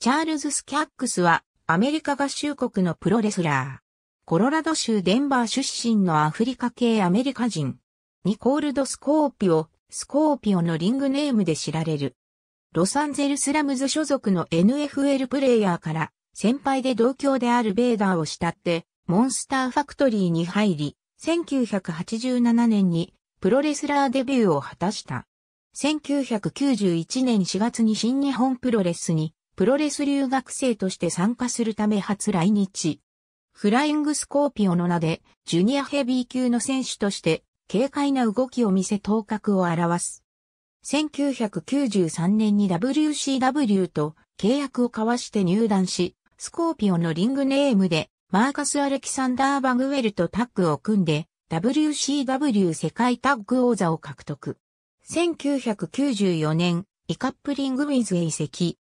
チャールズ・スキャックスはアメリカ合衆国のプロレスラー。コロラド州デンバー出身のアフリカ系アメリカ人。ニコールド・スコーピオ、スコーピオのリングネームで知られる。ロサンゼルスラムズ所属の NFL プレイヤーから先輩で同郷であるベーダーを慕ってモンスターファクトリーに入り、1987年にプロレスラーデビューを果たした。1991年4月に新日本プロレスにプロレス留学生として参加するため初来日。フライングスコーピオの名で、ジュニアヘビー級の選手として、軽快な動きを見せ頭角を表す。1993年に WCW と契約を交わして入団し、スコーピオのリングネームで、マーカス・アレキサンダー・バグウェルとタッグを組んで、WCW 世界タッグ王座を獲得。1994年、イカップリングウィズへ移籍。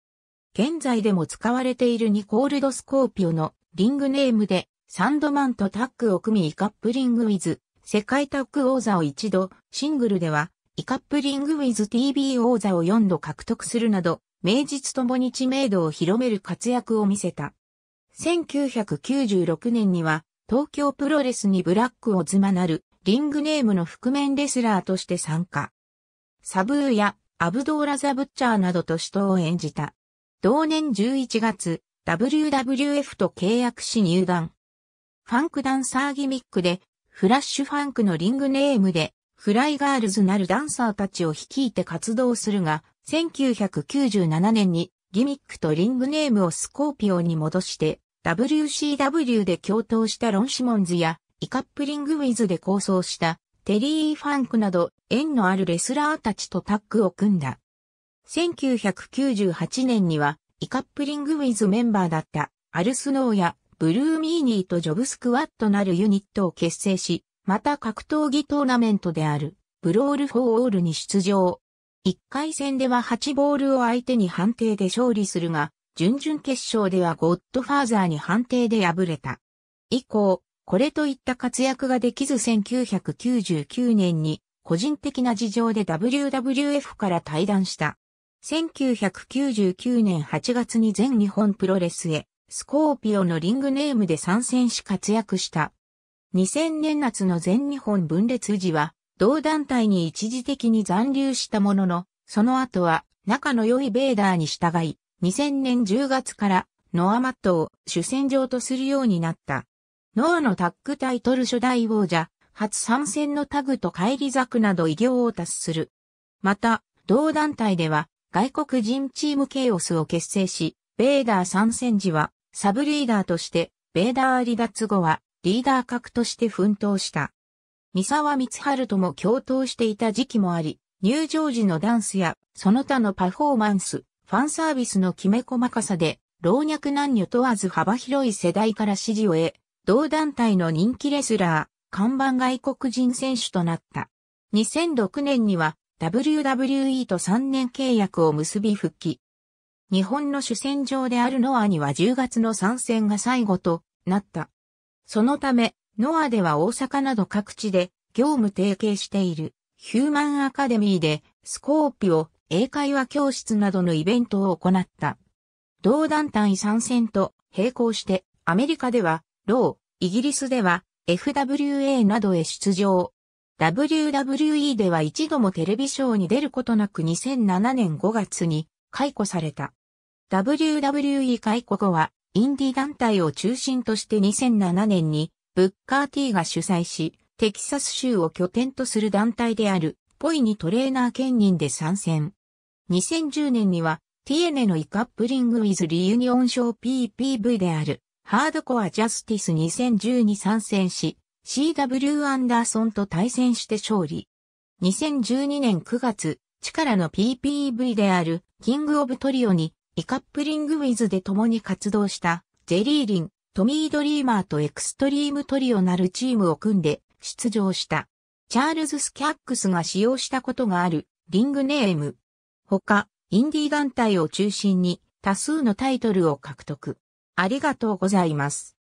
現在でも使われているニコールドスコーピオのリングネームでサンドマンとタッグを組みイカップリングウィズ世界タッグ王座を一度、シングルではイカップリングウィズ TV 王座を4度獲得するなど、名実ともに知名度を広める活躍を見せた。1996年には東京プロレスにブラックをズマなるリングネームの覆面レスラーとして参加。サブーやアブドーラ・ザ・ブッチャーなどと都を演じた。同年11月、WWF と契約し入団。ファンクダンサーギミックで、フラッシュファンクのリングネームで、フライガールズなるダンサーたちを率いて活動するが、1997年にギミックとリングネームをスコーピオンに戻して、WCW で共闘したロン・シモンズや、イカップリングウィズで構想した、テリー・ファンクなど、縁のあるレスラーたちとタッグを組んだ。1998年には、イカップリングウィズメンバーだったアルスノーやブルーミーニーとジョブスクワットなるユニットを結成し、また格闘技トーナメントであるブロール・フォー・オールに出場。1回戦では8ボールを相手に判定で勝利するが、準々決勝ではゴッドファーザーに判定で敗れた。以降、これといった活躍ができず1999年に個人的な事情で WWF から退団した。1999年8月に全日本プロレスへ、スコーピオのリングネームで参戦し活躍した。2000年夏の全日本分裂時は、同団体に一時的に残留したものの、その後は仲の良いベーダーに従い、2000年10月からノアマットを主戦場とするようになった。ノアのタッグタイトル初代王者、初参戦のタグと帰り咲くなど異業を達する。また、同団体では、外国人チームケイオスを結成し、ベーダー参戦時はサブリーダーとして、ベーダー離脱後はリーダー格として奮闘した。三沢光春とも共闘していた時期もあり、入場時のダンスやその他のパフォーマンス、ファンサービスのきめ細かさで、老若男女問わず幅広い世代から支持を得、同団体の人気レスラー、看板外国人選手となった。2006年には WWE と3年契約を結び復帰。日本の主戦場であるノアには10月の参戦が最後となった。そのため、ノアでは大阪など各地で業務提携しているヒューマンアカデミーでスコーピオ英会話教室などのイベントを行った。同団体参戦と並行してアメリカではロー、イギリスでは FWA などへ出場。WWE では一度もテレビショーに出ることなく2007年5月に解雇された。WWE 解雇後は、インディ団体を中心として2007年に、ブッカー T が主催し、テキサス州を拠点とする団体である、ポイにトレーナー兼任で参戦。2010年には、TN のイカップリングウィズリユニオンショー PPV である、ハードコアジャスティス2010に参戦し、CW アンダーソンと対戦して勝利。2012年9月、チカラの PPV であるキングオブトリオにイカップリングウィズで共に活動したジェリーリン、トミードリーマーとエクストリームトリオなるチームを組んで出場した。チャールズ・スキャックスが使用したことがあるリングネーム。他、インディー団体を中心に多数のタイトルを獲得。ありがとうございます。